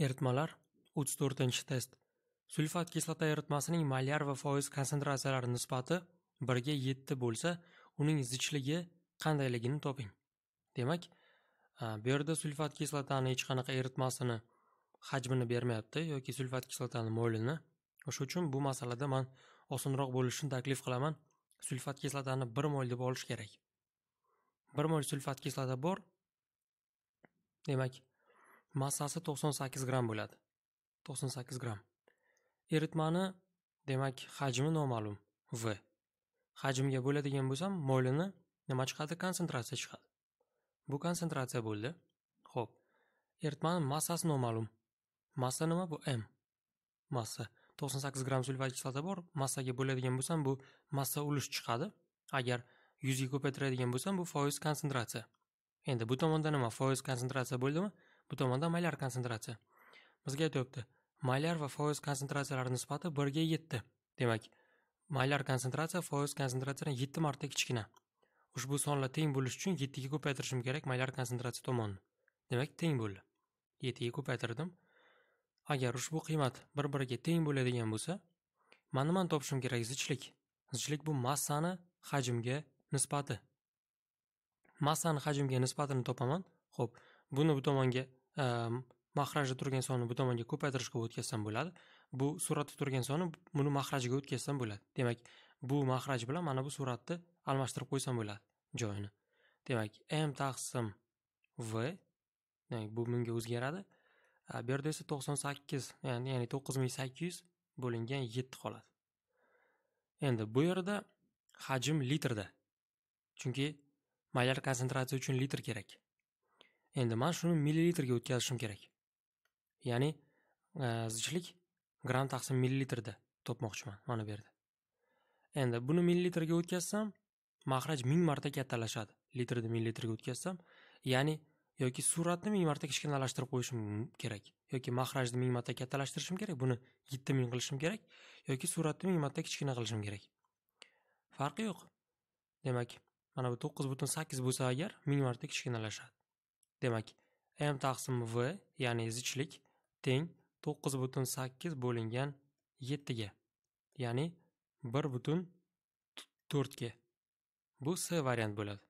Eritmalar 34-test. Sulfat kislota eritmasining molyar va foiz konsentratsiyalari nisbati 1 ga 7 bo'lsa, uning zichligi qandayligini toping. Demak, bu yerda sulfat kislotani hech qanaqa eritmasini hajmini bermayapti yoki sulfat kislotani mo'lini. O'sha uchun bu masalada men osonroq bo'lishini taklif qilaman. Sulfat kislotani 1 mol deb olish kerak. 1 mol sulfat kislota bor. Demak, massasi 98 gram bo'ladi 98 gram eritmani demak hajmi noma'lum v hajmga bo'ladigan bo'lsam molini nima chiqadi konsentratsiya chiqadi bu konsentratsiya bo'ldi ho'p eritmani massasi noma'lum massa nima bu m massa 98 gram sulfat kislota bor massaga bo'ladigan bo'lsam bu massa ulush chiqadi agar 100 ga ko'paytiradigan bo'lsam bu foiz konsentratsiya endi bu tomonda nima foiz konsentratsiya bo'ldimi Bu tomonda maylar konsentratsiya bizga aytyapti maylar va foiz konsentratsiyalari nisbati birga yetti demak maylar konsentratsiya foiz konsentratsiyadan yetti marta kichkina ushbu sonlar teng bo'lishi uchun yettiga ko'paytirishim kerak maylar konsentratsiya tomonni demak teng bo'ldi yettiga ko'paytirdim agar ushbu qiymat bir biriga teng bo'ladigan bo'lsa mana nimani topishim kerak zichlik zichlik bu massani hajmga nisbati massani hajmga nisbatini topaman ho'p buni bu tomonga Ehm, maxrajda turgan sonni bu tomonga ko'paytirishga o'tkazsam bo'ladi bu suratda turgan sonni buni maxrajiga o'tkazsam bo'ladi demak bu mahraj bilan mana bu suratni almashtirib qo'ysam bo'ladi joyini demak m taqsim v demak bu bunga o'zgaradi bu yerda esa to'qson sakkiz ya'ni to'qqiz ming sakkiz yuz bo'lingan yetti qoladi endi bu yerda hajm litrda chunki mayar konsentratsiya uchun litr kerak Endi man shuni millilitrga o'tkazishim kerak. Ya'ni e, zichlik gram taqsim millilitrda topmoqchiman mana bu yerda. Endi buni millilitrga o'tkazsam, mahraj 1000 marta kattalashadi. Litrni millilitrga o'tkazsam, ya'ni yoki suratni 1000 marta kichkinalashtirib qo'yishim kerak yoki mahrajni 1000 marta kattalashtirishim kerak, buni 7000 qilishim kerak yoki suratni 1000 marta kichkina qilishim kerak. Farqi yo'q. Demak, mana bu 9.8 bo'lsa agar 1000 marta kichkinalashadi. Demak, m taqsim v, ya'ni zichlik teng 9.8 bo'lingan 7 ga, ya'ni 1.4 ga. Bu s variant bo'ladi.